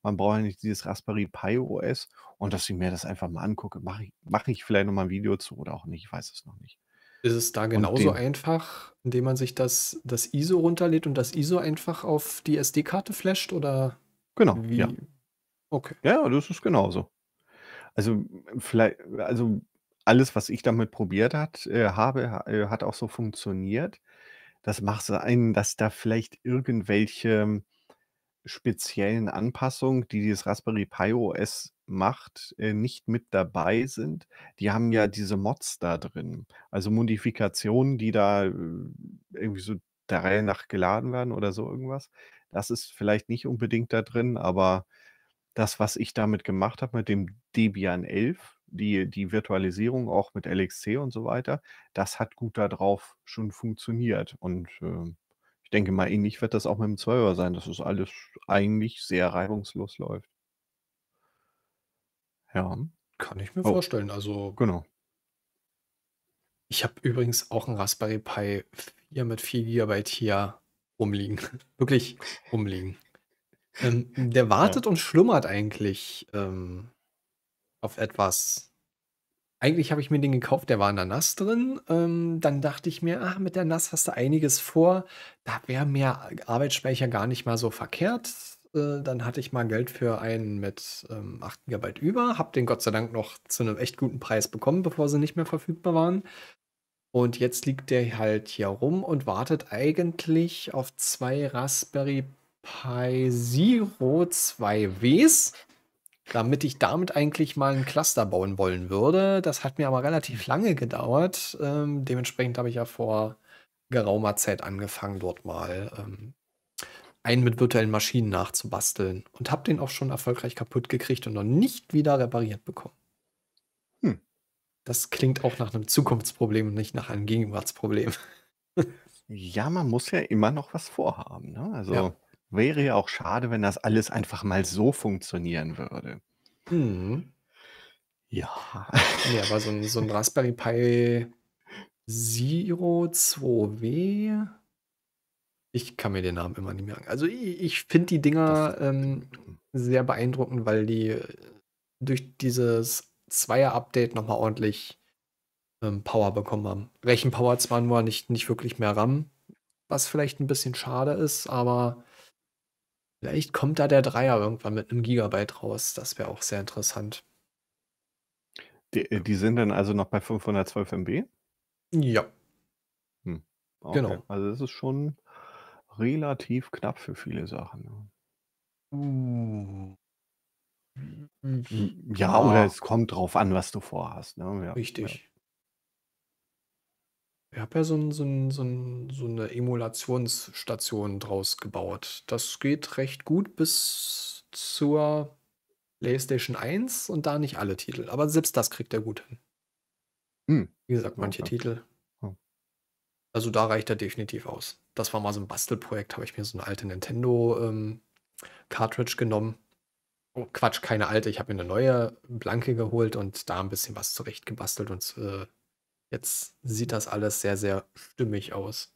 Man braucht ja nicht dieses Raspberry Pi OS und dass ich mir das einfach mal angucke. Mache ich, mach ich vielleicht nochmal ein Video zu oder auch nicht, ich weiß es noch nicht. Ist es da genauso einfach, indem man sich das, das ISO runterlädt und das ISO einfach auf die SD-Karte flasht oder? Genau, wie? ja. Okay. Ja, das ist genauso. Also äh, vielleicht, also alles, was ich damit probiert hat, äh, habe, äh, hat auch so funktioniert. Das macht so einen, dass da vielleicht irgendwelche speziellen Anpassungen, die dieses Raspberry Pi OS macht, äh, nicht mit dabei sind. Die haben ja diese Mods da drin, also Modifikationen, die da äh, irgendwie so der Reihe nach geladen werden oder so irgendwas. Das ist vielleicht nicht unbedingt da drin, aber das, was ich damit gemacht habe mit dem Debian 11, die, die Virtualisierung auch mit LXC und so weiter, das hat gut darauf schon funktioniert. Und äh, ich denke mal, ähnlich wird das auch mit dem 12er sein, dass es alles eigentlich sehr reibungslos läuft. Ja. Kann ich mir oh. vorstellen. Also. Genau. Ich habe übrigens auch einen Raspberry Pi 4 mit 4 GB hier rumliegen. Wirklich rumliegen. ähm, der wartet ja. und schlummert eigentlich ähm, auf etwas. Eigentlich habe ich mir den gekauft, der war in der Nass drin. Ähm, dann dachte ich mir, ah, mit der Nass hast du einiges vor. Da wäre mehr Arbeitsspeicher gar nicht mal so verkehrt. Äh, dann hatte ich mal Geld für einen mit ähm, 8 GB über, habe den Gott sei Dank noch zu einem echt guten Preis bekommen, bevor sie nicht mehr verfügbar waren. Und jetzt liegt der halt hier rum und wartet eigentlich auf zwei Raspberry Pi Zero 2Ws damit ich damit eigentlich mal ein Cluster bauen wollen würde. Das hat mir aber relativ lange gedauert. Ähm, dementsprechend habe ich ja vor geraumer Zeit angefangen, dort mal ähm, einen mit virtuellen Maschinen nachzubasteln und habe den auch schon erfolgreich kaputt gekriegt und noch nicht wieder repariert bekommen. Hm. Das klingt auch nach einem Zukunftsproblem und nicht nach einem Gegenwartsproblem. ja, man muss ja immer noch was vorhaben. Ne? Also. Ja. Wäre ja auch schade, wenn das alles einfach mal so funktionieren würde. Mhm. Ja. Ja, aber so ein, so ein Raspberry Pi Zero 2W. Ich kann mir den Namen immer nicht merken. Also ich, ich finde die Dinger ähm, sehr beeindruckend, weil die äh, durch dieses Zweier-Update nochmal ordentlich ähm, Power bekommen haben. Rechenpower zwar nur, nicht, nicht wirklich mehr RAM, was vielleicht ein bisschen schade ist, aber Vielleicht kommt da der Dreier irgendwann mit einem Gigabyte raus. Das wäre auch sehr interessant. Die, äh, die, sind dann also noch bei 512 MB? Ja. Hm. Okay. Genau. Also das ist schon relativ knapp für viele Sachen. Uh. Ja, hm. ja, oder es kommt drauf an, was du vorhast. Ne? Ja. Richtig. Ich habe ja so, n- so, n- so, n- so eine Emulationsstation draus gebaut. Das geht recht gut bis zur PlayStation 1 und da nicht alle Titel. Aber selbst das kriegt er gut hin. Hm. Wie gesagt, manche Okay. Titel. Also da reicht er definitiv aus. Das war mal so ein Bastelprojekt, habe ich mir so eine alte Nintendo ähm, Cartridge genommen. Oh, Quatsch, keine alte, ich habe mir eine neue blanke geholt und da ein bisschen was zurechtgebastelt und äh, Jetzt sieht das alles sehr, sehr stimmig aus.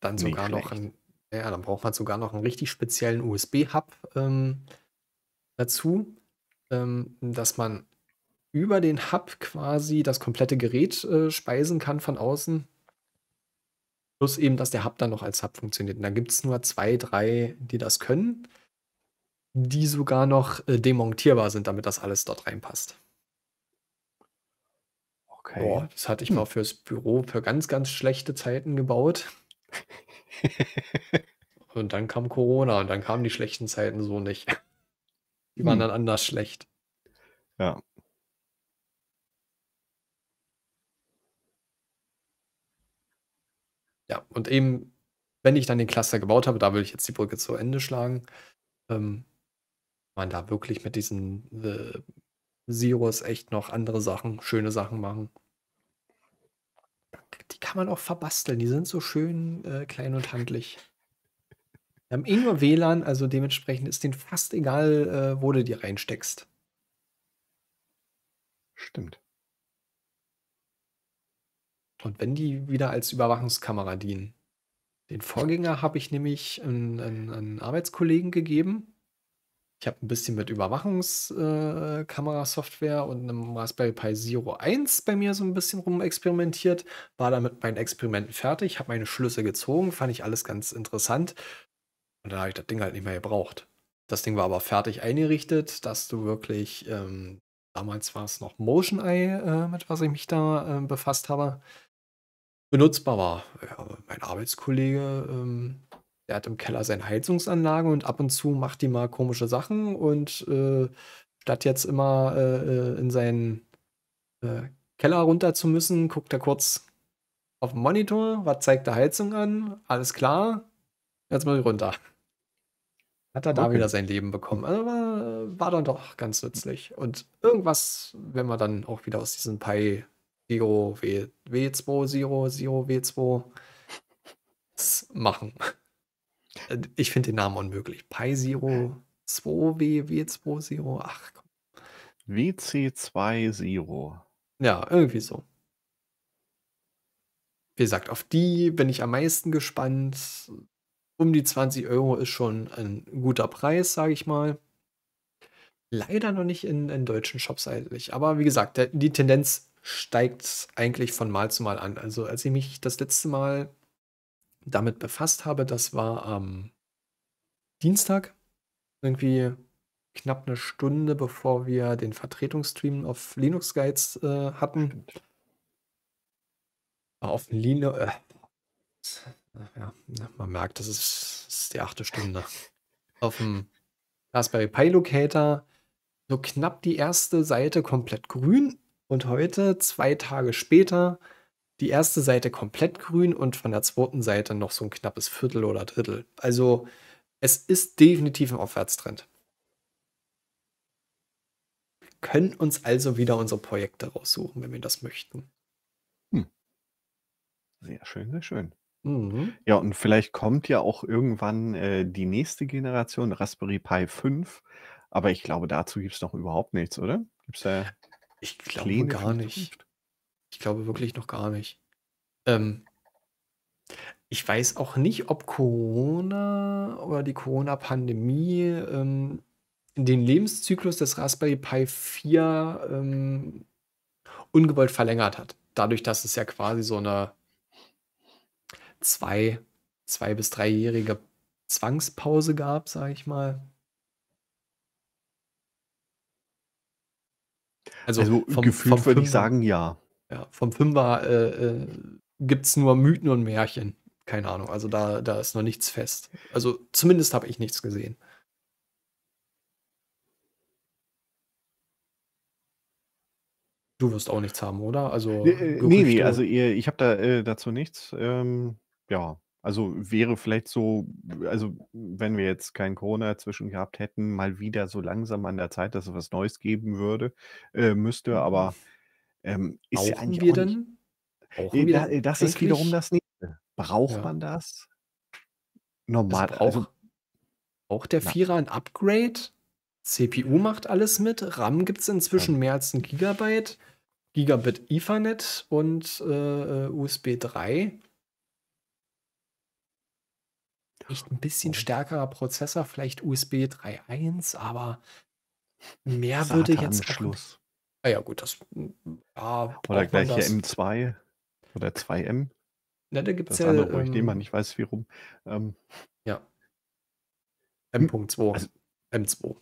Dann sogar noch ein, ja, dann braucht man sogar noch einen richtig speziellen USB-Hub ähm, dazu, ähm, dass man über den Hub quasi das komplette Gerät äh, speisen kann von außen. Plus eben, dass der Hub dann noch als Hub funktioniert. Und da gibt es nur zwei, drei, die das können, die sogar noch äh, demontierbar sind, damit das alles dort reinpasst. Okay. Boah, das hatte ich mal hm. fürs Büro für ganz, ganz schlechte Zeiten gebaut. und dann kam Corona und dann kamen die schlechten Zeiten so nicht. Die waren hm. dann anders schlecht. Ja. Ja, und eben, wenn ich dann den Cluster gebaut habe, da will ich jetzt die Brücke zu Ende schlagen, ähm, man da wirklich mit diesen äh, Sirus echt noch andere Sachen, schöne Sachen machen. Die kann man auch verbasteln. Die sind so schön äh, klein und handlich. Wir haben eh nur WLAN, also dementsprechend ist denen fast egal, äh, wo du die reinsteckst. Stimmt. Und wenn die wieder als Überwachungskamera dienen. Den Vorgänger habe ich nämlich einen, Arbeitskollegen gegeben ich habe ein bisschen mit Überwachungskamerasoftware äh, und einem Raspberry Pi Zero 1 bei mir so ein bisschen rumexperimentiert, war damit mit meinen Experimenten fertig, habe meine Schlüsse gezogen, fand ich alles ganz interessant. Und dann habe ich das Ding halt nicht mehr gebraucht. Das Ding war aber fertig eingerichtet, dass du wirklich, ähm, damals war es noch Motion Eye, äh, mit was ich mich da äh, befasst habe, benutzbar war. Ja, mein Arbeitskollege, ähm, der hat im Keller seine Heizungsanlage und ab und zu macht die mal komische Sachen und äh, statt jetzt immer äh, äh in seinen äh, Keller runter zu müssen, guckt er kurz auf den Monitor, was zeigt der Heizung an, alles klar, jetzt mal runter. Hat er okay. da wieder sein Leben bekommen. Also war, war dann doch ganz nützlich. Und irgendwas, wenn wir dann auch wieder aus diesem Pi 0 W, W2, 0, 0, W2 machen. Äh, ich finde den Namen unmöglich. Pi Zero 2W W20. Ach komm. WC20. Ja, irgendwie so. Wie gesagt, auf die bin ich am meisten gespannt. Um die 20 Euro ist schon ein guter Preis, sage ich mal. Leider noch nicht in, in deutschen Shops eigentlich. Aber wie gesagt, der, die Tendenz steigt eigentlich von Mal zu Mal an. Also als ich mich das letzte Mal damit befasst habe, das war am Dienstag, irgendwie knapp eine Stunde, bevor wir den Vertretungsstream auf Linux Guides äh, hatten. Auf Linux. Äh, ja, man merkt, das ist, das ist die achte Stunde. auf dem Raspberry Pi Locator so knapp die erste Seite komplett grün und heute, zwei Tage später, die erste Seite komplett grün und von der zweiten Seite noch so ein knappes Viertel oder Drittel. Also es ist definitiv ein Aufwärtstrend. Wir können uns also wieder unsere Projekte raussuchen, wenn wir das möchten. Hm. Sehr schön, sehr schön. Mhm. Ja, und vielleicht kommt ja auch irgendwann äh, die nächste Generation, Raspberry Pi 5. Aber ich glaube, dazu gibt es noch überhaupt nichts, oder? Gibt da. Ich glaube gar nicht. Ich glaube wirklich noch gar nicht. Ähm, ich weiß auch nicht, ob Corona oder die Corona-Pandemie ähm, den Lebenszyklus des Raspberry Pi 4 ähm, ungewollt verlängert hat. Dadurch, dass es ja quasi so eine zwei, zwei bis dreijährige Zwangspause gab, sage ich mal. Also, also vom, gefühlt vom würde ich sagen, ja. Ja, vom Fünfer äh, äh, gibt es nur Mythen und Märchen. Keine Ahnung, also da, da ist noch nichts fest. Also zumindest habe ich nichts gesehen. Du wirst auch nichts haben, oder? Also, äh, äh nee, nee, also ihr, ich habe da äh, dazu nichts. Ähm, ja, also wäre vielleicht so, also wenn wir jetzt kein Corona dazwischen gehabt hätten, mal wieder so langsam an der Zeit, dass es was Neues geben würde, äh, müsste, aber mhm. Ähm, ist Brauchen ja wir denn? Brauchen äh, wir äh, das ist wiederum das nächste. Braucht ja. man das? Normal. Das also, auch der na. Vierer ein Upgrade? CPU äh. macht alles mit. RAM gibt es inzwischen mehr als ein Gigabyte. Gigabit Ethernet und äh, USB 3. Echt ein bisschen stärkerer Prozessor, vielleicht USB 3.1, aber mehr würde jetzt. Schluss. Ah ja, gut, das. Hm, ja, oder gleich hier M2 oder 2M. Na, da gibt es ja. Andere, ähm, ich nehme an, ich weiß wie rum. Ähm, ja. M.2. Hm, also, M2.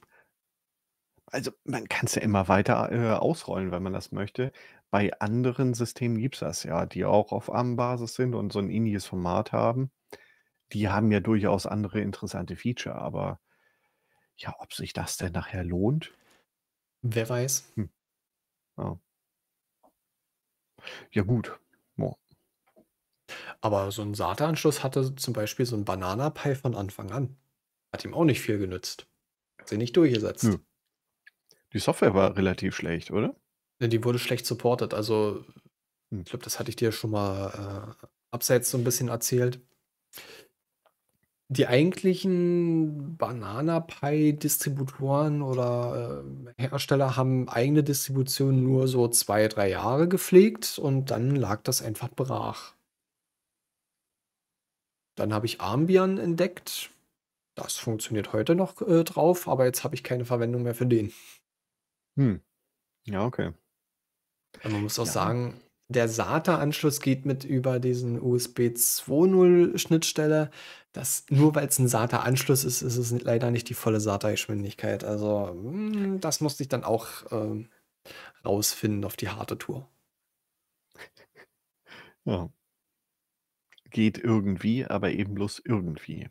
Also man kann es ja immer weiter äh, ausrollen, wenn man das möchte. Bei anderen Systemen gibt es das ja, die auch auf ARM-Basis sind und so ein ähnliches Format haben. Die haben ja durchaus andere interessante Feature, aber ja, ob sich das denn nachher lohnt? Wer weiß. Hm. Ja, ja gut. Ja. Aber so ein SATA-Anschluss hatte zum Beispiel so ein Banana von Anfang an. Hat ihm auch nicht viel genützt. Hat sich nicht Nö. durchgesetzt. Die Software war relativ schlecht, oder? die wurde schlecht supportet. Also, Hm. ich glaube, das hatte ich dir schon mal, äh, abseits so ein bisschen erzählt die eigentlichen Banana distributoren oder äh, Hersteller haben eigene Distributionen nur so zwei, drei Jahre gepflegt und dann lag das einfach brach. Dann habe ich Armbian entdeckt. Das funktioniert heute noch äh, drauf, aber jetzt habe ich keine Verwendung mehr für den. Hm. Ja, okay. Und man muss auch ja. sagen, der SATA-Anschluss geht mit über diesen USB 2.0 Schnittstelle das, nur weil es ein SATA-Anschluss ist, ist es leider nicht die volle SATA-Geschwindigkeit. Also hm, das musste ich dann auch ähm, rausfinden auf die harte Tour. Ja. Geht irgendwie, aber eben bloß irgendwie.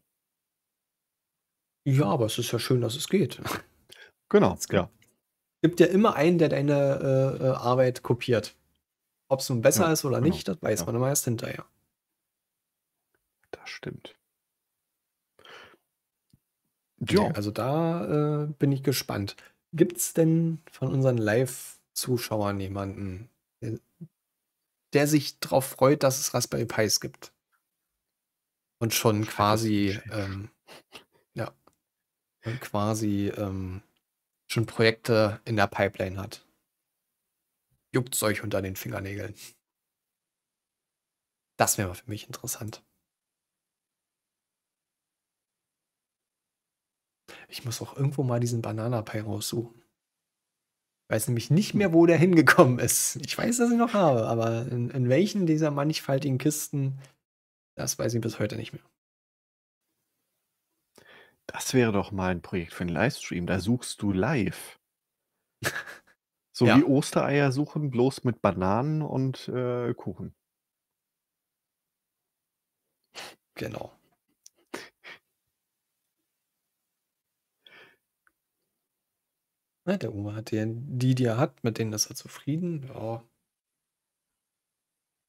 Ja, aber es ist ja schön, dass es geht. Genau, es gibt, ja. gibt ja immer einen, der deine äh, äh Arbeit kopiert. Ob es nun besser ja, ist oder genau, nicht, das weiß ja. man immer erst hinterher. Das stimmt. Ja. also da äh, bin ich gespannt. Gibt es denn von unseren Live-Zuschauern jemanden, der, der sich darauf freut, dass es Raspberry Pis gibt? Und schon quasi, ähm, ja, und quasi ähm, schon Projekte in der Pipeline hat. Juckt es euch unter den Fingernägeln. Das wäre für mich interessant. Ich muss auch irgendwo mal diesen Bananapai raussuchen. Ich weiß nämlich nicht hm. mehr, wo der hingekommen ist. Ich weiß, dass ich noch habe, aber in, in welchen dieser mannigfaltigen Kisten, das weiß ich bis heute nicht mehr. Das wäre doch mal ein Projekt für einen Livestream. Da suchst du live. So ja. wie Ostereier suchen, bloß mit Bananen und äh, Kuchen. Genau. Na, ne, der Oma hat ja die, die er hat, mit denen ist er zufrieden. Ja.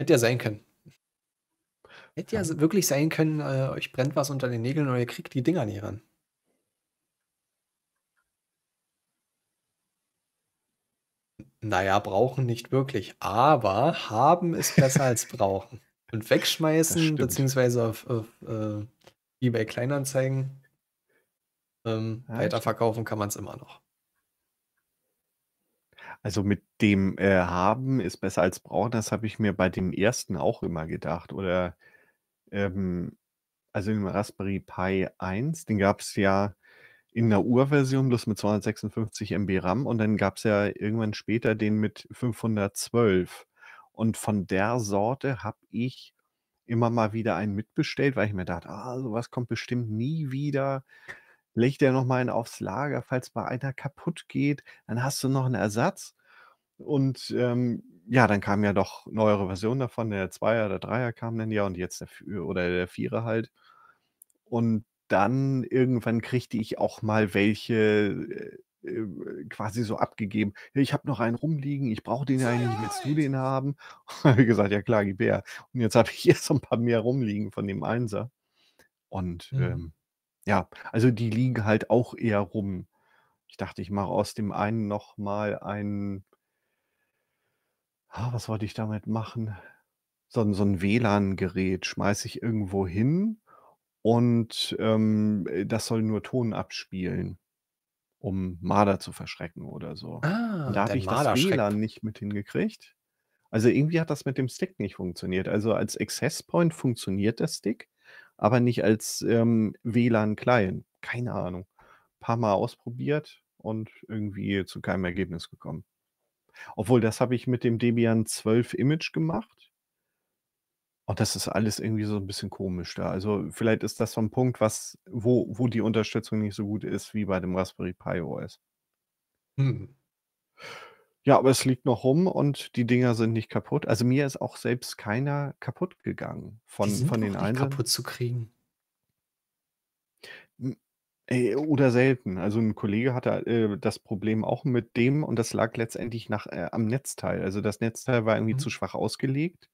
Hätte ja sein können. Hätte ja, ja wirklich sein können, äh, euch brennt was unter den Nägeln oder ihr kriegt die Dinger nicht ran. Naja, brauchen nicht wirklich, aber haben ist besser als brauchen. Und wegschmeißen, beziehungsweise auf, auf äh, eBay Kleinanzeigen ähm, ja, weiterverkaufen kann man es immer noch. Also mit dem äh, haben ist besser als brauchen, das habe ich mir bei dem ersten auch immer gedacht. Oder ähm, also im Raspberry Pi 1, den gab es ja in der Urversion bloß mit 256 MB RAM und dann gab es ja irgendwann später den mit 512. Und von der Sorte habe ich immer mal wieder einen mitbestellt, weil ich mir dachte, ah, sowas kommt bestimmt nie wieder. Leg der nochmal einen aufs Lager, falls mal einer kaputt geht, dann hast du noch einen Ersatz. Und ähm, ja, dann kamen ja doch neuere Versionen davon. Der Zweier, der Dreier kam dann ja und jetzt der F oder der Vierer halt. Und dann irgendwann kriegte ich auch mal welche äh, äh quasi so abgegeben. Ich habe noch einen rumliegen, ich brauche den ja eigentlich, willst du den haben? Und wie gesagt, ja klar, gib her. Und jetzt habe ich hier so ein paar mehr rumliegen von dem Einser. Und mhm. ähm, ja, also die liegen halt auch eher rum. Ich dachte, ich mache aus dem einen nochmal einen Ah, was wollte ich damit machen? So 'n so 'n WLAN-Gerät schmeiße ich irgendwo hin und, ähm, äh, das soll nur Ton abspielen, um Marder zu verschrecken oder so. Ah, da habe der ich das WLAN Marderschreck. nicht mit hingekriegt. Also, irgendwie hat das mit dem Stick nicht funktioniert. Also, als Access Point funktioniert der Stick, aber nicht als, ähm, WLAN-Client. Keine Ahnung. Ein paar Mal ausprobiert und irgendwie zu keinem Ergebnis gekommen. Obwohl, das habe ich mit dem Debian 12 Image gemacht. Und oh, das ist alles irgendwie so ein bisschen komisch da. Also vielleicht ist das so ein Punkt, was, wo, wo die Unterstützung nicht so gut ist wie bei dem Raspberry Pi OS. Hm. Ja, aber es liegt noch rum und die Dinger sind nicht kaputt. Also mir ist auch selbst keiner kaputt gegangen von, die sind von den nicht kaputt zu kriegen. Äh, oder selten. Also ein Kollege hatte äh, das Problem auch mit dem und das lag letztendlich nach, äh, am Netzteil. Also das Netzteil war irgendwie mhm. zu schwach ausgelegt,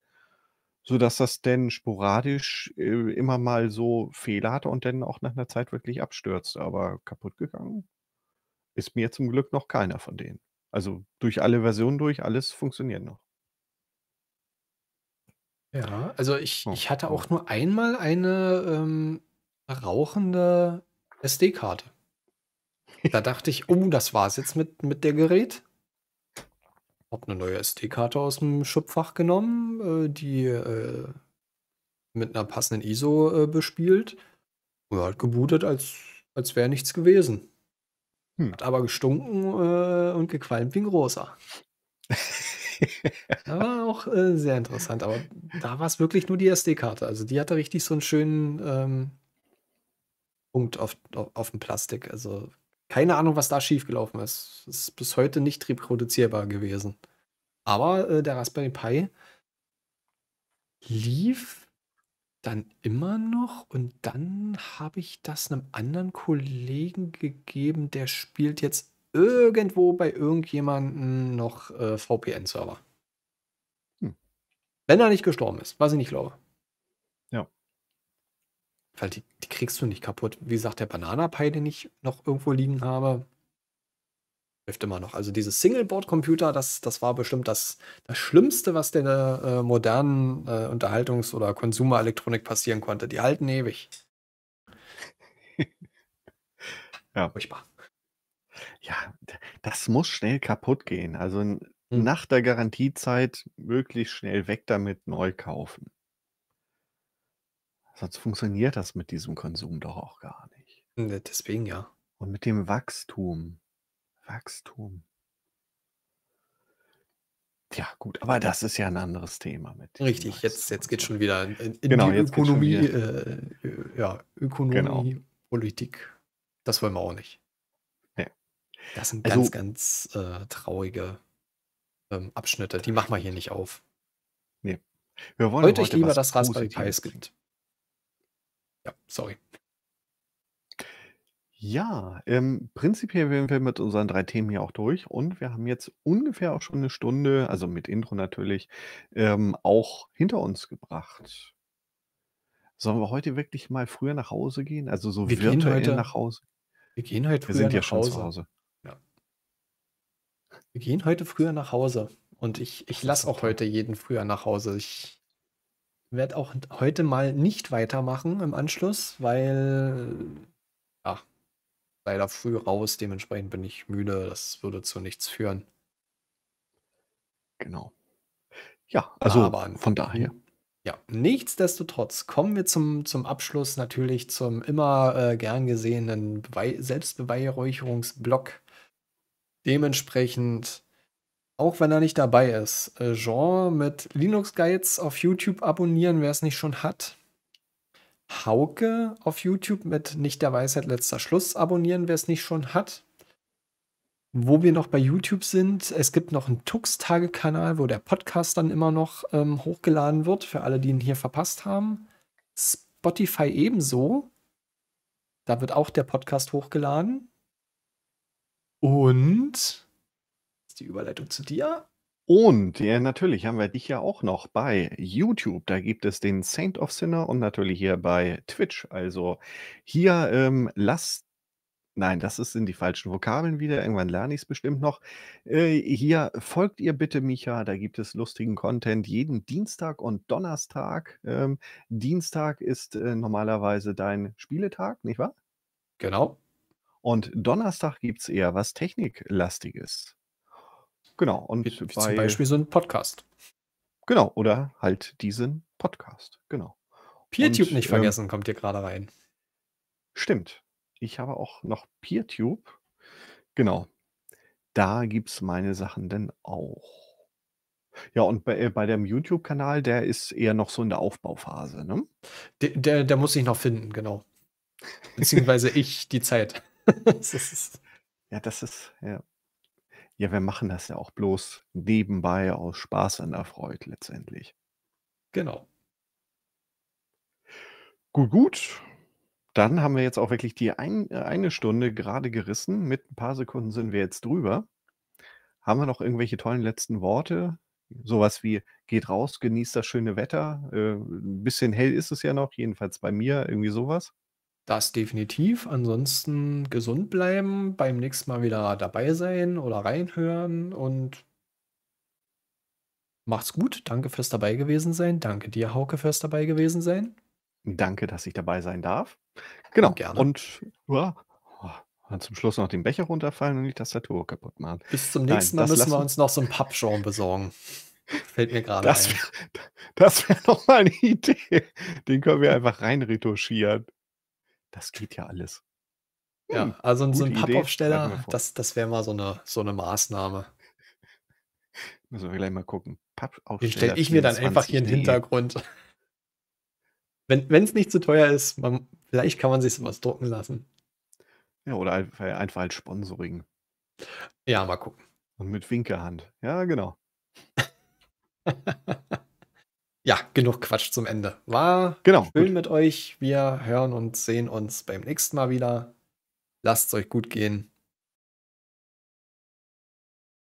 sodass das denn sporadisch äh, immer mal so Fehler hatte und dann auch nach einer Zeit wirklich abstürzt. Aber kaputt gegangen ist mir zum Glück noch keiner von denen. Also durch alle Versionen durch, alles funktioniert noch. Ja, also ich Oh, ich hatte auch nur einmal eine, ähm, rauchende SD-Karte. Da dachte ich, oh, das war es jetzt mit, mit der Gerät. Hab eine neue SD-Karte aus dem Schubfach genommen, äh, die äh, mit einer passenden ISO äh, bespielt. Und hat gebootet, als, als wäre nichts gewesen. Hm. Hat aber gestunken äh, und gequalmt wie ein großer. war auch äh, sehr interessant. Aber da war es wirklich nur die SD-Karte. Also die hatte richtig so einen schönen. Ähm, Punkt auf, auf, auf dem Plastik. Also keine Ahnung, was da schiefgelaufen ist. ist bis heute nicht reproduzierbar gewesen. Aber äh, der Raspberry Pi lief dann immer noch und dann habe ich das einem anderen Kollegen gegeben, der spielt jetzt irgendwo bei irgendjemandem noch äh, VPN-Server. Hm. Wenn er nicht gestorben ist, was ich nicht glaube weil die, die kriegst du nicht kaputt. Wie gesagt, der Bananapie, den ich noch irgendwo liegen habe, hilft immer noch. Also dieses Single-Board-Computer, das, das war bestimmt das, das Schlimmste, was der äh, modernen äh, Unterhaltungs- oder Konsumerelektronik passieren konnte. Die halten ewig. ja. Furchtbar. Ja, das muss schnell kaputt gehen. Also hm. nach der Garantiezeit möglichst schnell weg damit neu kaufen. Sonst funktioniert das mit diesem Konsum doch auch gar nicht. Hm, deswegen ja. Und mit dem Wachstum. Wachstum. Ja, gut, aber das ist ja ein anderes Thema mit. Richtig, jetzt, Wachstum. jetzt geht schon wieder in, in Genau, die Ökonomie, äh, ja, Ökonomie, Genau. Politik. Das wollen wir auch nicht. Nee. Das sind Also- ganz, ganz äh, traurige ähm, Abschnitte. Die machen wir hier nicht auf. Wir wollen Heute ich lieber, was dass Raspberry Pi es Positives gibt. Ja, sorry. Ja, ähm, prinzipiell wären wir mit unseren drei Themen hier auch durch und wir haben jetzt ungefähr auch schon eine Stunde, also mit Intro natürlich, ähm, auch hinter uns gebracht. Sollen wir heute wirklich mal früher nach Hause gehen? Also so Wir gehen heute nach Hause? wir gehen heute früher Wir sind ja nach schon zu Hause. Ja. Wir gehen heute früher nach Hause und ich ich lasse auch heute jeden früher nach Hause. Ich werde auch heute mal nicht weitermachen im Anschluss, weil ja, leider früh raus, dementsprechend bin ich müde, das würde zu nichts führen. Genau. Ja, also Aber, von daher. Ja, nichtsdestotrotz kommen wir zum, zum Abschluss natürlich zum immer äh, gern gesehenen Selbstbeweihräucherungsblock. Dementsprechend auch wenn er nicht dabei ist. Äh, Jean mit Linux Guides auf YouTube abonnieren, wer es nicht schon hat. Hauke auf YouTube mit Nicht der Weisheit letzter Schluss abonnieren, wer es nicht schon hat. Wo wir noch bei YouTube sind, es gibt noch einen Tux-Tage-Kanal, wo der Podcast dann immer noch ähm, hochgeladen wird, für alle, die ihn hier verpasst haben. Spotify ebenso. Da wird auch der Podcast hochgeladen. Und ist die Überleitung zu dir. Und ja, natürlich haben wir dich ja auch noch bei YouTube. Da gibt es den Saint of Sinner und natürlich hier bei Twitch. Also hier ähm, lasst Nein, das sind die falschen Vokabeln wieder. Irgendwann lerne ich es bestimmt noch. Äh, hier folgt ihr bitte Micha. Da gibt es lustigen Content jeden Dienstag und Donnerstag. Ähm, Dienstag ist äh, normalerweise dein Spieletag, nicht wahr? Genau. Und Donnerstag gibt es eher was Techniklastiges. Genau. Und wie, bei, zum Beispiel so ein Podcast. Genau, oder halt diesen Podcast. Genau. PeerTube und, nicht ähm, vergessen, ähm, kommt hier gerade rein. Stimmt. Ich habe auch noch PeerTube. Genau. Da gibt es meine Sachen denn auch. Ja, und bei, äh, bei dem YouTube-Kanal, der ist eher noch so in der Aufbauphase, ne? Der, der, der muss sich noch finden, genau. Beziehungsweise ich die Zeit. das ist, ja, das ist, ja. Ja, wir machen das ja auch bloß nebenbei aus Spaß an erfreut letztendlich. Genau. Gut, gut. Dann haben wir jetzt auch wirklich die ein, äh, eine Stunde gerade gerissen. Mit ein paar Sekunden sind wir jetzt drüber. Haben wir noch irgendwelche tollen letzten Worte? Sowas wie geht raus, genießt das schöne Wetter. Äh, ein bisschen hell ist es ja noch, jedenfalls bei mir, irgendwie sowas. Das definitiv. Ansonsten gesund bleiben, beim nächsten Mal wieder dabei sein oder reinhören und macht's gut. Danke fürs dabei gewesen sein. Danke dir, Hauke, fürs dabei gewesen sein. Danke, dass ich dabei sein darf. Genau. Gerne. Und ja, oh, zum Schluss noch den Becher runterfallen und die Tastatur kaputt machen. Bis zum nächsten Nein, Mal müssen wir uns noch so ein Pappschaum besorgen. Fällt mir gerade ein. Das wäre nochmal eine Idee. Den können wir einfach reinretuschieren. Das geht ja alles. ja, hm, also so ein Pappaufsteller, das, das wäre mal so eine, so eine Maßnahme. Müssen wir gleich mal gucken. Pappaufsteller. Den stelle ich mir dann einfach hier in den Hintergrund. Wenn es nicht zu teuer ist, man, vielleicht kann man sich was drucken lassen. Ja, oder einfach als Sponsoring. Ja, mal gucken. Und mit Winkehand. Ja, genau. Ja, genug Quatsch zum Ende. War genau, schön gut. mit euch. Wir hören und sehen uns beim nächsten Mal wieder. Lasst es euch gut gehen.